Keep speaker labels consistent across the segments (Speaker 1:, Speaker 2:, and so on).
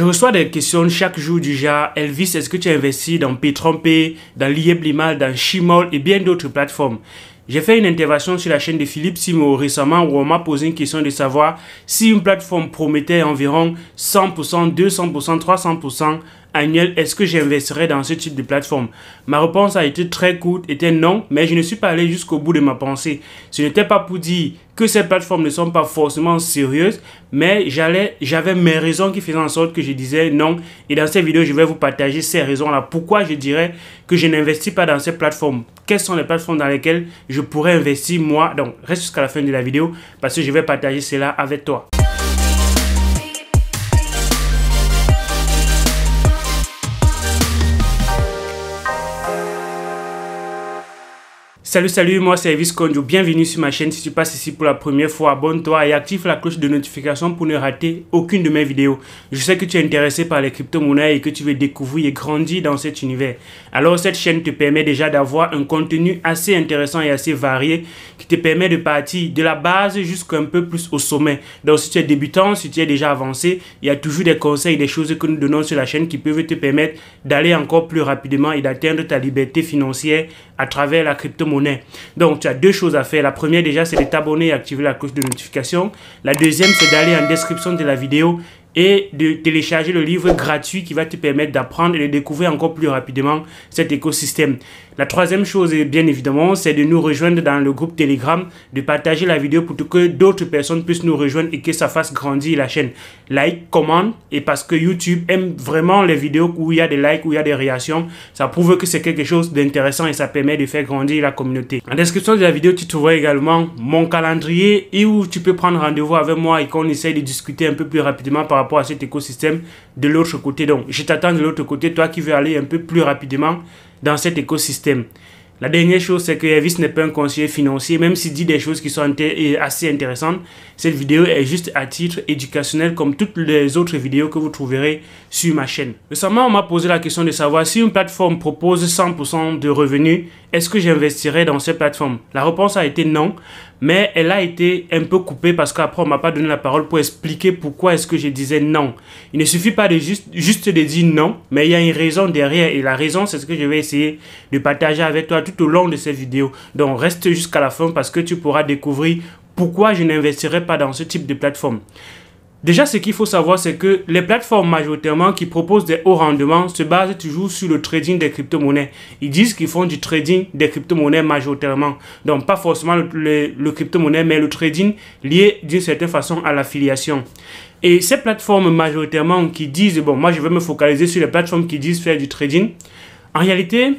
Speaker 1: Je reçois des questions chaque jour du genre Elvis, est-ce que tu as investi dans P3P, dans LIMAL, dans Chimol et bien d'autres plateformes J'ai fait une intervention sur la chaîne de Philippe Simo récemment où on m'a posé une question de savoir si une plateforme promettait environ 100%, 200%, 300% annuel, est-ce que j'investirais dans ce type de plateforme Ma réponse a été très courte, était non, mais je ne suis pas allé jusqu'au bout de ma pensée. Ce n'était pas pour dire que ces plateformes ne sont pas forcément sérieuses, mais j'allais, j'avais mes raisons qui faisaient en sorte que je disais non. Et dans cette vidéo, je vais vous partager ces raisons-là. Pourquoi je dirais que je n'investis pas dans ces plateformes Quelles sont les plateformes dans lesquelles je pourrais investir moi Donc, reste jusqu'à la fin de la vidéo parce que je vais partager cela avec toi. Salut, salut, moi c'est Elvis Bienvenue sur ma chaîne. Si tu passes ici pour la première fois, abonne-toi et active la cloche de notification pour ne rater aucune de mes vidéos. Je sais que tu es intéressé par les crypto-monnaies et que tu veux découvrir et grandir dans cet univers. Alors, cette chaîne te permet déjà d'avoir un contenu assez intéressant et assez varié qui te permet de partir de la base un peu plus au sommet. Donc, si tu es débutant, si tu es déjà avancé, il y a toujours des conseils, des choses que nous donnons sur la chaîne qui peuvent te permettre d'aller encore plus rapidement et d'atteindre ta liberté financière à travers la crypto-monnaie donc, tu as deux choses à faire. La première, déjà, c'est de t'abonner et activer la cloche de notification. La deuxième, c'est d'aller en description de la vidéo et de télécharger le livre gratuit qui va te permettre d'apprendre et de découvrir encore plus rapidement cet écosystème. La troisième chose, bien évidemment, c'est de nous rejoindre dans le groupe Telegram, de partager la vidéo pour que d'autres personnes puissent nous rejoindre et que ça fasse grandir la chaîne. Like, comment, et parce que YouTube aime vraiment les vidéos où il y a des likes, où il y a des réactions, ça prouve que c'est quelque chose d'intéressant et ça permet de faire grandir la communauté. En description de la vidéo, tu trouveras également mon calendrier et où tu peux prendre rendez-vous avec moi et qu'on essaye de discuter un peu plus rapidement par à cet écosystème de l'autre côté. Donc, je t'attends de l'autre côté, toi qui veux aller un peu plus rapidement dans cet écosystème. La dernière chose, c'est que avis n'est pas un conseiller financier, même s'il dit des choses qui sont assez intéressantes. Cette vidéo est juste à titre éducationnel, comme toutes les autres vidéos que vous trouverez sur ma chaîne. Récemment, on m'a posé la question de savoir si une plateforme propose 100% de revenus, est-ce que j'investirais dans cette plateforme La réponse a été non, mais elle a été un peu coupée parce qu'après on m'a pas donné la parole pour expliquer pourquoi est-ce que je disais non. Il ne suffit pas de juste, juste de dire non, mais il y a une raison derrière et la raison c'est ce que je vais essayer de partager avec toi tout au long de cette vidéo. Donc reste jusqu'à la fin parce que tu pourras découvrir pourquoi je n'investirai pas dans ce type de plateforme. Déjà, ce qu'il faut savoir, c'est que les plateformes majoritairement qui proposent des hauts rendements se basent toujours sur le trading des crypto-monnaies. Ils disent qu'ils font du trading des crypto-monnaies majoritairement. Donc, pas forcément le, crypto-monnaie, mais le trading lié d'une certaine façon à l'affiliation. Et ces plateformes majoritairement qui disent, bon, moi je vais me focaliser sur les plateformes qui disent faire du trading, en réalité,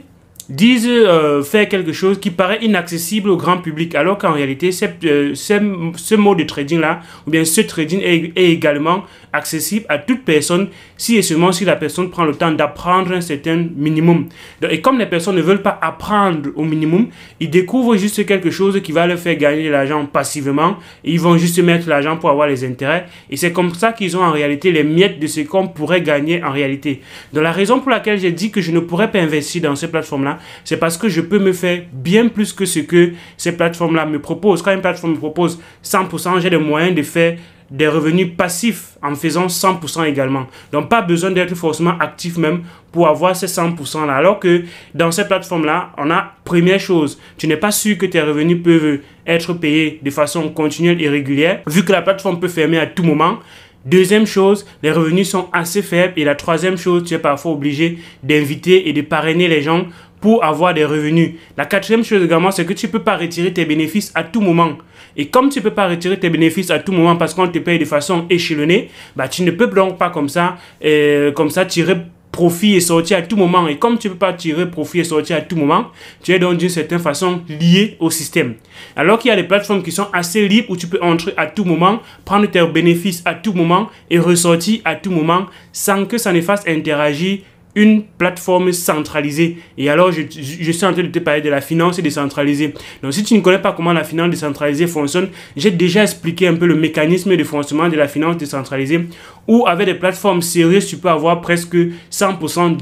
Speaker 1: disent euh, faire quelque chose qui paraît inaccessible au grand public, alors qu'en réalité, euh, ce mode de trading-là, ou bien ce trading est, également accessible à toute personne, si et seulement si la personne prend le temps d'apprendre un certain minimum. Et comme les personnes ne veulent pas apprendre au minimum, ils découvrent juste quelque chose qui va leur faire gagner de l'argent passivement, et ils vont juste mettre l'argent pour avoir les intérêts, et c'est comme ça qu'ils ont en réalité les miettes de ce qu'on pourrait gagner en réalité. Donc la raison pour laquelle j'ai dit que je ne pourrais pas investir dans ces plateformes-là, c'est parce que je peux me faire bien plus que ce que ces plateformes-là me proposent. Quand une plateforme me propose 100%, j'ai des moyens de faire des revenus passifs en faisant 100% également. Donc pas besoin d'être forcément actif même pour avoir ces 100% là. Alors que dans ces plateformes là, on a première chose, tu n'es pas sûr que tes revenus peuvent être payés de façon continuelle et régulière vu que la plateforme peut fermer à tout moment. Deuxième chose, les revenus sont assez faibles. Et la troisième chose, tu es parfois obligé d'inviter et de parrainer les gens pour avoir des revenus. La quatrième chose également, c'est que tu peux pas retirer tes bénéfices à tout moment. Et comme tu peux pas retirer tes bénéfices à tout moment parce qu'on te paye de façon échelonnée, bah, tu ne peux donc pas comme ça, euh, comme ça tirer profit et sortir à tout moment. Et comme tu peux pas tirer profit et sortir à tout moment, tu es donc d'une certaine façon lié au système. Alors qu'il y a des plateformes qui sont assez libres où tu peux entrer à tout moment, prendre tes bénéfices à tout moment et ressortir à tout moment sans que ça ne fasse interagir une plateforme centralisée. Et alors, je, suis en train de te parler de la finance décentralisée. Donc, si tu ne connais pas comment la finance décentralisée fonctionne, j'ai déjà expliqué un peu le mécanisme de fonctionnement de la finance décentralisée, où avec des plateformes sérieuses, tu peux avoir presque 100%, 200%,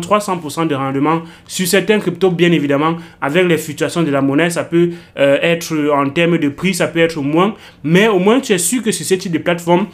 Speaker 1: 300% de rendement sur certains cryptos, bien évidemment, avec les fluctuations de la monnaie. Ça peut euh, être en termes de prix, ça peut être moins, mais au moins tu es sûr que sur ce type de plateforme,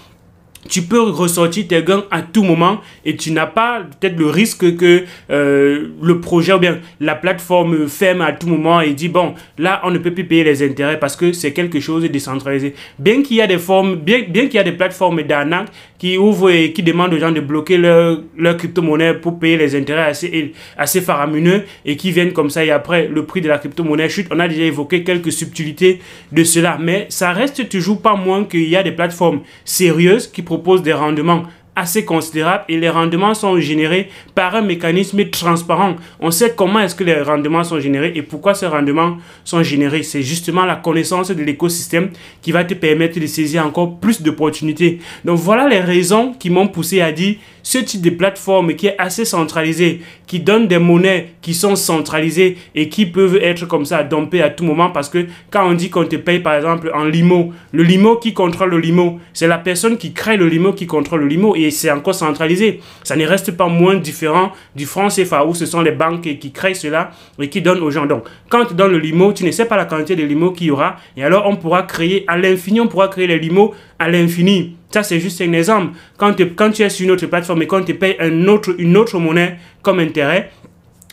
Speaker 1: tu peux ressortir tes gains à tout moment et tu n'as pas peut-être le risque que euh, le projet ou bien la plateforme ferme à tout moment et dit bon là on ne peut plus payer les intérêts parce que c'est quelque chose de décentralisé. Bien qu'il y a des formes, bien, bien qu'il des plateformes d'arnaque qui ouvrent et qui demandent aux gens de bloquer leur, crypto-monnaie pour payer les intérêts assez, assez faramineux et qui viennent comme ça et après le prix de la crypto-monnaie chute. On a déjà évoqué quelques subtilités de cela, mais ça reste toujours pas moins qu'il y a des plateformes sérieuses qui proposent des rendements assez considérable et les rendements sont générés par un mécanisme transparent. On sait comment est-ce que les rendements sont générés et pourquoi ces rendements sont générés. C'est justement la connaissance de l'écosystème qui va te permettre de saisir encore plus d'opportunités. Donc voilà les raisons qui m'ont poussé à dire ce type de plateforme qui est assez centralisée, qui donne des monnaies qui sont centralisées et qui peuvent être comme ça dumpées à tout moment parce que quand on dit qu'on te paye par exemple en limo, le limo qui contrôle le limo, c'est la personne qui crée le limo qui contrôle le limo et c'est encore centralisé. Ça ne reste pas moins différent du franc CFA où ce sont les banques qui créent cela et qui donnent aux gens. Donc quand tu donnes le limo, tu ne sais pas la quantité de limo qu'il y aura et alors on pourra créer à l'infini, on pourra créer les limo à l'infini. Ça, c'est juste un exemple. Quand, quand tu es sur une autre plateforme et quand tu payes une autre monnaie comme intérêt,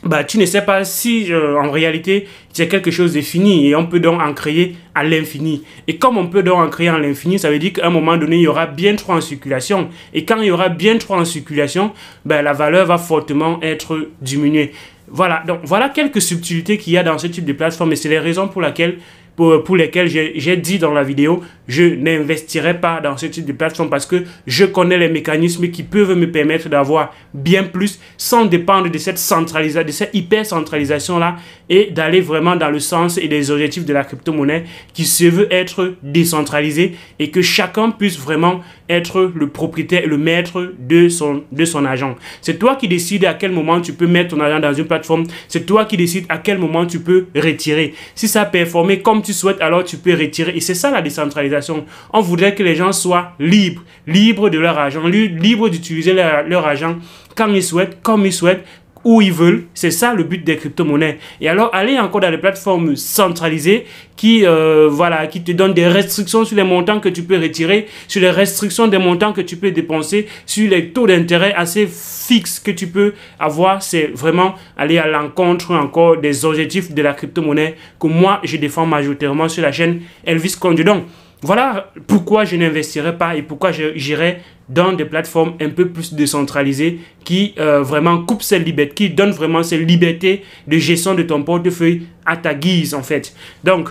Speaker 1: bah, tu ne sais pas si euh, en réalité c'est quelque chose de fini et on peut donc en créer à l'infini. Et comme on peut donc en créer à l'infini, ça veut dire qu'à un moment donné, il y aura bien trop en circulation. Et quand il y aura bien trop en circulation, bah, la valeur va fortement être diminuée. Voilà, donc voilà quelques subtilités qu'il y a dans ce type de plateforme et c'est les raisons pour laquelle pour, lesquels j'ai dit dans la vidéo, je n'investirai pas dans ce type de plateforme parce que je connais les mécanismes qui peuvent me permettre d'avoir bien plus sans dépendre de cette centralisation, de cette hyper centralisation là et d'aller vraiment dans le sens et des objectifs de la crypto-monnaie qui se veut être décentralisée et que chacun puisse vraiment être le propriétaire et le maître de son, de son agent. C'est toi qui décides à quel moment tu peux mettre ton agent dans une plateforme. C'est toi qui décides à quel moment tu peux retirer. Si ça a performé comme tu souhaites, alors tu peux retirer. Et c'est ça la décentralisation. On voudrait que les gens soient libres, libres de leur agent, libres d'utiliser leur, leur agent quand ils souhaitent, comme ils souhaitent, où ils veulent. C'est ça le but des crypto-monnaies. Et alors, aller encore dans les plateformes centralisées qui, euh, voilà, qui te donnent des restrictions sur les montants que tu peux retirer, sur les restrictions des montants que tu peux dépenser, sur les taux d'intérêt assez fixes que tu peux avoir. C'est vraiment aller à l'encontre encore des objectifs de la crypto-monnaie que moi, je défends majoritairement sur la chaîne Elvis Condudon. Voilà pourquoi je n'investirai pas et pourquoi j'irai dans des plateformes un peu plus décentralisées qui euh, vraiment coupent cette liberté, qui donnent vraiment cette liberté de gestion de ton portefeuille à ta guise en fait. Donc,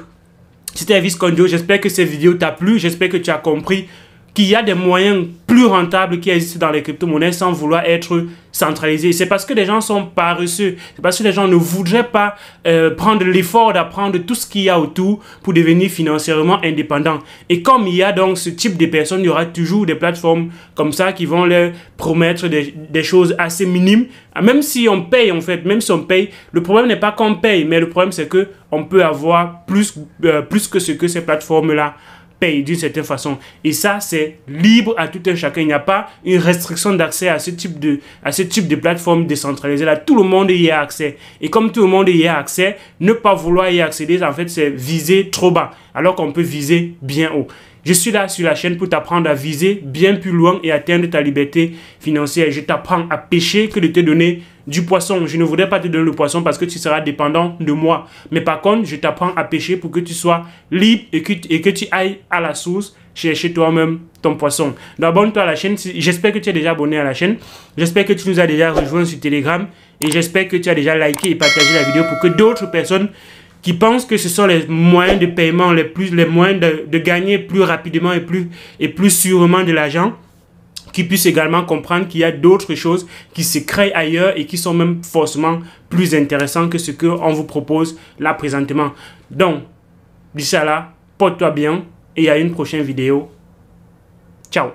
Speaker 1: c'était Elvis Condio, j'espère que cette vidéo t'a plu, j'espère que tu as compris qu'il y a des moyens plus rentables qui existent dans les crypto-monnaies sans vouloir être centralisés. C'est parce que les gens sont paresseux, c'est parce que les gens ne voudraient pas euh, prendre l'effort d'apprendre tout ce qu'il y a autour pour devenir financièrement indépendant. Et comme il y a donc ce type de personnes, il y aura toujours des plateformes comme ça qui vont leur promettre des, choses assez minimes. Ah, même si on paye, en fait, même si on paye, le problème n'est pas qu'on paye, mais le problème c'est que on peut avoir plus, euh, plus que ce que ces plateformes-là paye d'une certaine façon. Et ça, c'est libre à tout un chacun. Il n'y a pas une restriction d'accès à ce type de, à ce type de plateforme décentralisée. Là, tout le monde y a accès. Et comme tout le monde y a accès, ne pas vouloir y accéder, en fait, c'est viser trop bas, alors qu'on peut viser bien haut. Je suis là sur la chaîne pour t'apprendre à viser bien plus loin et atteindre ta liberté financière. Je t'apprends à pêcher que de te donner du poisson. Je ne voudrais pas te donner le poisson parce que tu seras dépendant de moi. Mais par contre, je t'apprends à pêcher pour que tu sois libre et que, tu ailles à la source chercher toi-même ton poisson. Abonne-toi à la chaîne. J'espère que tu es déjà abonné à la chaîne. J'espère que tu nous as déjà rejoints sur Telegram. Et j'espère que tu as déjà liké et partagé la vidéo pour que d'autres personnes qui pensent que ce sont les moyens de paiement les plus, les moyens de, de gagner plus rapidement et plus, et plus sûrement de l'argent, qui puissent également comprendre qu'il y a d'autres choses qui se créent ailleurs et qui sont même forcément plus intéressantes que ce qu'on vous propose là présentement. Donc, d'ici là, porte-toi bien et à une prochaine vidéo. Ciao